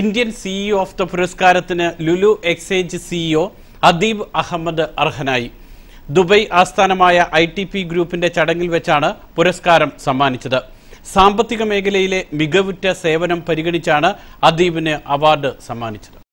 Indian CEO of the പുരസ്കാരത്തിന് Lulu exchange CEO Adeeb Ahmed അർഹനായി Dubai ആസ്ഥാനമായ ഐ ടി പി ഗ്രൂപ്പിന്റെ ചടങ്ങിൽ വെച്ചാണ് പുരസ്കാരം സമ്മാനിച്ചത് സാമ്പത്തിക മേഖലയിലെ മികവുറ്റ സേവനം പരിഗണിച്ചാണ് അദീബിന് അവാർഡ് സമ്മാനിച്ചത്